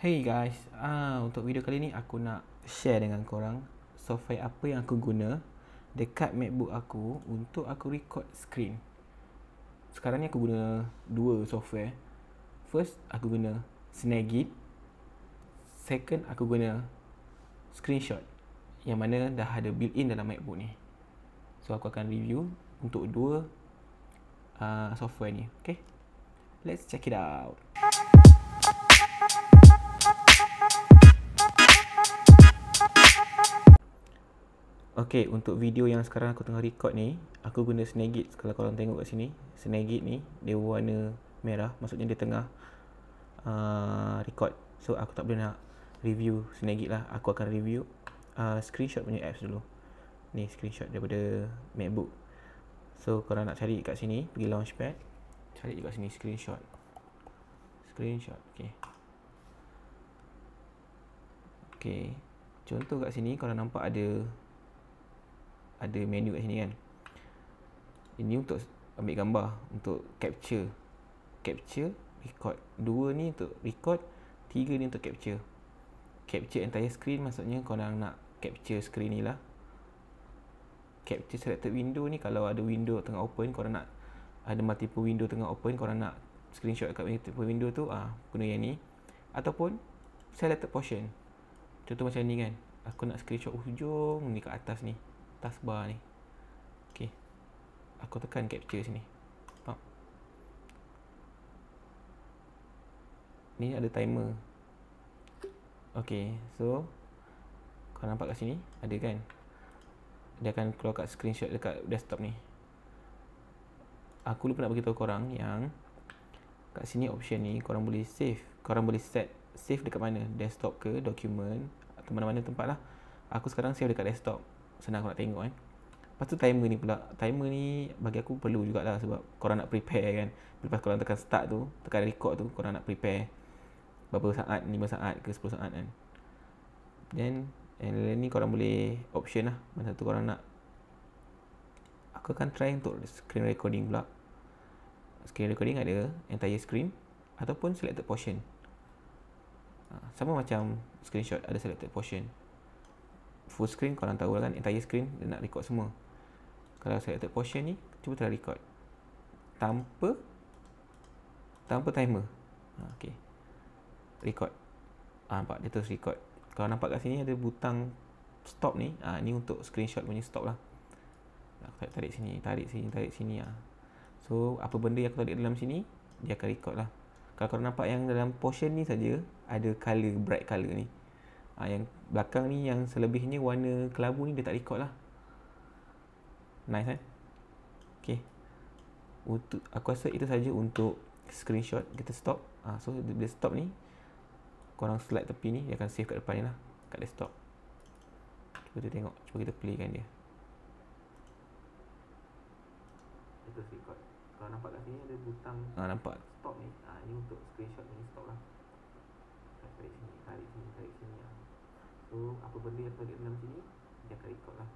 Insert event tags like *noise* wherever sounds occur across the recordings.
Hey guys, ah uh, untuk video kali ni aku nak share dengan korang software apa yang aku guna dekat MacBook aku untuk aku record screen. Sekarang ni aku guna dua software. First, aku guna Snagit. Second, aku guna Screenshot yang mana dah ada built-in dalam MacBook ni. So aku akan review untuk dua uh, software ni, okay? Let's check it out. Okay, untuk video yang sekarang aku tengah record ni Aku guna senegit. Kalau korang tengok kat sini senegit ni Dia warna merah Maksudnya dia tengah uh, Record So, aku tak boleh nak Review senegit lah Aku akan review uh, Screenshot punya apps dulu Ni screenshot daripada Macbook So, korang nak cari kat sini Pergi launchpad Cari kat sini screenshot Screenshot, okay Okay Contoh kat sini korang nampak ada ada menu kat sini kan ini untuk ambil gambar untuk capture capture record dua ni untuk record tiga ni untuk capture capture entire screen maksudnya korang nak capture screen ni lah capture selected window ni kalau ada window tengah open korang nak ada multiple window tengah open korang nak screenshot dekat multiple window tu ah guna yang ni ataupun selected portion contoh macam ni kan aku nak screenshot hujung ni kat atas ni taskbar ni ok aku tekan capture sini nampak ni ada timer ok so kau nampak kat sini ada kan dia akan keluar kat screenshot dekat desktop ni aku lupa nak beritahu korang yang kat sini option ni korang boleh save korang boleh set save dekat mana desktop ke document atau mana-mana tempat lah aku sekarang save dekat desktop senang aku nak tengok kan Lepas tu timer ni pula Timer ni bagi aku perlu jugalah sebab korang nak prepare kan Lepas korang tekan start tu, tekan record tu korang nak prepare Berapa saat, lima saat ke 10 saat kan Then, and lain ni korang boleh option lah Masa tu korang nak Aku akan try untuk screen recording pula Screen recording ada entire screen Ataupun selected portion ah, sama macam screenshot ada selected portion full screen korang tahu lah kan entire screen dia nak record semua kalau saya third portion ni cuba try record tanpa tanpa timer ha, ok record ha, nampak dia terus record kalau nampak kat sini ada butang stop ni ha, ni untuk screenshot punya stop lah aku tarik, sini tarik sini tarik sini ha. so apa benda yang aku tarik dalam sini dia akan record lah kalau korang nampak yang dalam portion ni saja ada color bright color ni Ha, yang belakang ni yang selebihnya warna kelabu ni dia tak record lah. Nice kan? Eh? Okay. Untuk, aku rasa itu saja untuk screenshot. Kita stop. Ha, so dia stop ni. Korang slide tepi ni. Dia akan save kat depan ni lah. Kat desktop. Cuba kita tengok. Cuba kita play kan dia. Itu record. Kalau nampak kat sini ada butang ha, nampak. stop ni. Ah, ini untuk screenshot ni stop lah. Tarik sini. Tarik sini. Tarik sini. Tarik sini. So apa benda yang terlihat dalam sini Dia akan record lah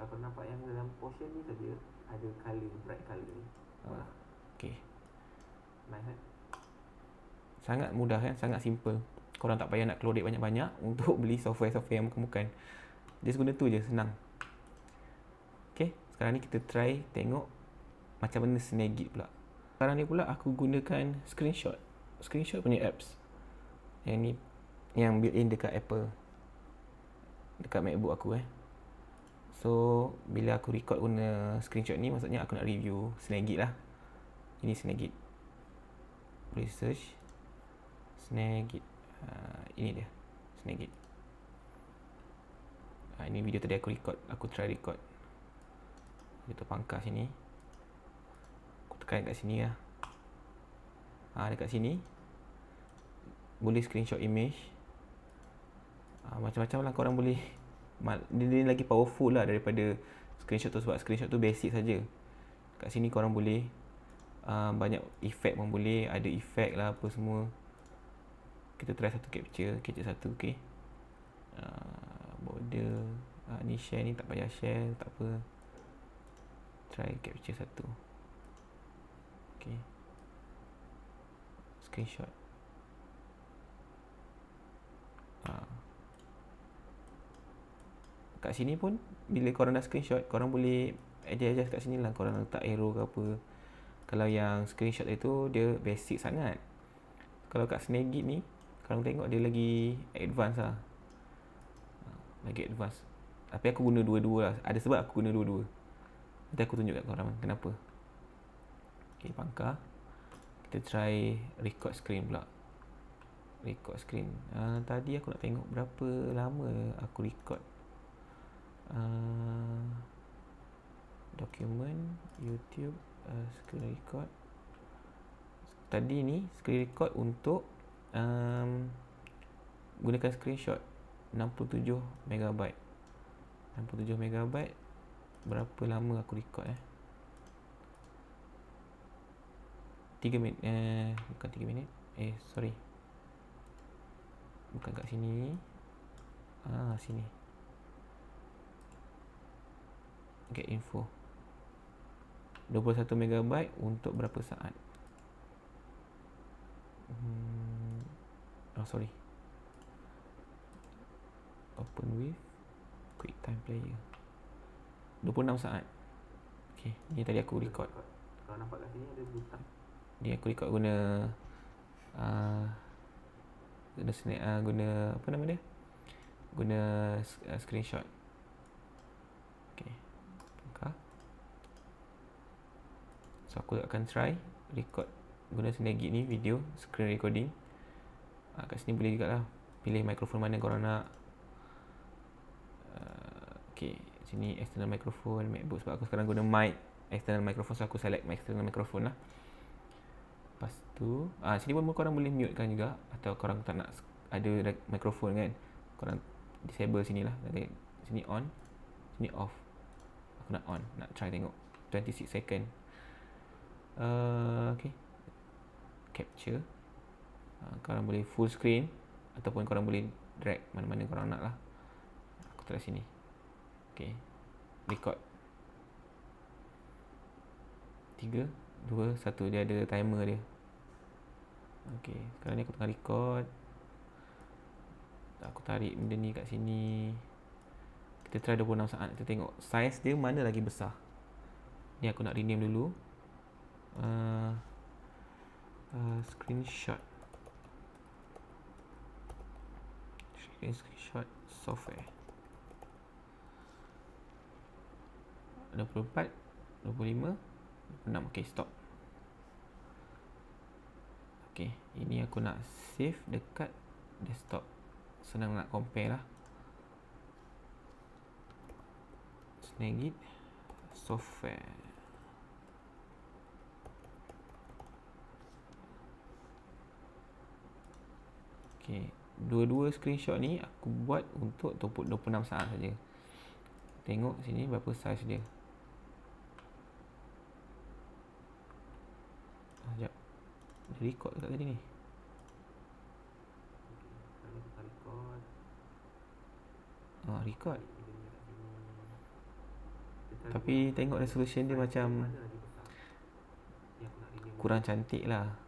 Kalau kau nampak yang dalam portion ni saja Ada colour, bright colour ni ah, Okay Nice kan? Sangat mudah kan, sangat simple Korang tak payah nak keluar banyak-banyak *laughs* Untuk beli software-software yang bukan-bukan Just guna tu je, senang Okay, sekarang ni kita try tengok Macam mana Snagit pula Sekarang ni pula aku gunakan screenshot Screenshot punya apps Yang ni Yang built-in dekat Apple dekat MacBook aku eh. So, bila aku record guna screenshot ni, maksudnya aku nak review Snagit lah. Ini Snagit. Boleh search. Snagit. Uh, ini dia. Snagit. Uh, ini video tadi aku record. Aku try record. Kita pangkas sini. Aku tekan kat sini lah. Ha, uh, dekat sini. Boleh screenshot image. Ah, macam-macam lah korang boleh dia, dia lagi powerful lah daripada screenshot tu sebab screenshot tu basic saja. kat sini korang boleh uh, banyak efek, pun boleh ada efek lah apa semua kita try satu capture capture satu ok uh, border uh, ni share ni tak payah share tak apa try capture satu ok screenshot uh kat sini pun bila korang dah screenshot korang boleh adjust kat sini lah korang letak arrow ke apa kalau yang screenshot itu dia basic sangat kalau kat snagit ni korang tengok dia lagi advance lah ah, lagi advance tapi aku guna dua-dua lah ada sebab aku guna dua-dua nanti aku tunjuk kat korang kenapa ok pangkar kita try record screen pula record screen uh, tadi aku nak tengok berapa lama aku record Ah, dokumen YouTube uh, screen record tadi ni screen record untuk um, gunakan screenshot 67 megabyte, 67 megabyte, berapa lama aku record eh 3 minit eh bukan 3 minit eh sorry bukan kat sini ah sini get info 21 megabyte untuk berapa saat hmm. oh sorry open with quick time player 26 saat ok ni tadi aku record kalau nampak kat sini ada bintang ni aku record guna uh, guna, uh, guna apa nama dia guna uh, screenshot So aku akan try record guna Snagit ni video screen recording. Ah uh, kat sini boleh juga lah pilih mikrofon mana korang nak. Ah, okay sini external microphone MacBook sebab aku sekarang guna mic external microphone so aku select mic external microphone lah. Lepas tu, ah sini pun korang boleh mute kan juga atau korang tak nak ada microphone kan. Korang disable sini lah. Jadi sini on, sini off. Aku nak on, nak try tengok 26 second. Uh, okay. capture uh, korang boleh full screen ataupun korang boleh drag mana-mana korang nak lah aku try sini Okay, record 3 2 1 dia ada timer dia Okay, sekarang ni aku tengah record aku tarik benda ni kat sini kita try 26 saat kita tengok size dia mana lagi besar ni aku nak rename dulu uh, uh, screenshot screenshot software puluh lima, enam. Okay, stop Okay, ini aku nak save dekat desktop senang nak compare lah git, software Okey, dua-dua screenshot ni aku buat untuk 26 saat saja. Tengok sini berapa size dia. Ah, sekejap. record dekat tadi ni. Ha, oh, record. Tapi tengok resolution dia macam kurang cantik lah.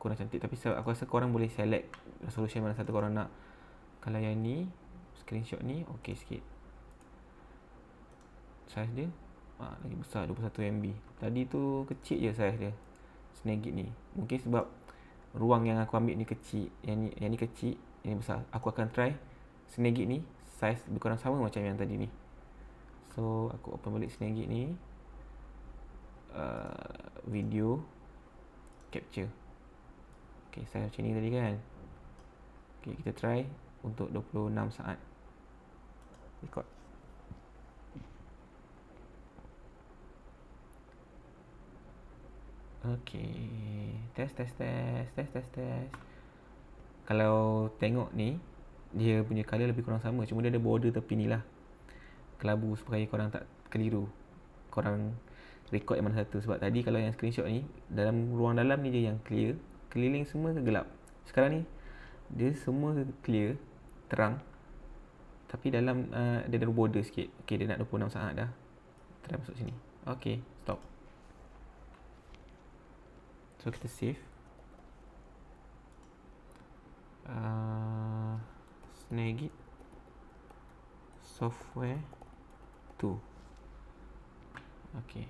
kurang cantik tapi aku rasa korang boleh select resolution mana satu korang nak kalau yang ni screenshot ni okey sikit size dia ah, lagi besar 21 MB tadi tu kecil je size dia snagit ni mungkin sebab ruang yang aku ambil ni kecil yang ni, yang ni kecil yang ni besar aku akan try snagit ni size bukan kurang sama macam yang tadi ni so aku open balik snagit ni uh, video capture ok, saya macam ni tadi kan ok, kita try untuk 26 saat record ok test, test, test test, test, test kalau tengok ni dia punya colour lebih kurang sama cuma dia ada border tepi ni lah kelabu supaya korang tak keliru korang record yang mana satu sebab tadi kalau yang screenshot ni dalam ruang dalam ni je yang clear keliling semua gelap sekarang ni dia semua clear terang tapi dalam uh, dia ada border sikit okey dia nak 26 saat dah try masuk sini okey stop so kita save uh, snag it software 2 okey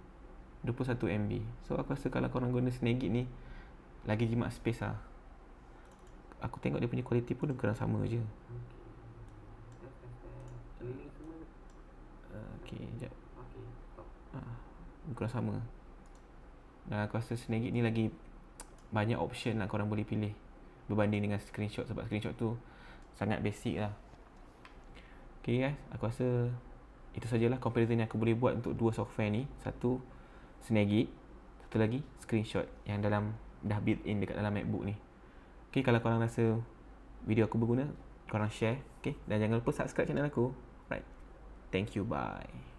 21 MB So aku rasa kalau korang guna snagit ni Lagi jimat space lah Aku tengok dia punya kualiti pun kurang sama je Okay, jap ah, Kurang sama Dan aku rasa snagit ni lagi Banyak option lah korang boleh pilih Berbanding dengan screenshot sebab screenshot tu Sangat basic lah Okay guys, aku rasa itu sajalah comparison yang aku boleh buat untuk dua software ni. Satu, snaggy satu lagi screenshot yang dalam dah built in dekat dalam MacBook ni. Okey kalau korang rasa video aku berguna korang share okey dan jangan lupa subscribe channel aku. Right. Thank you bye.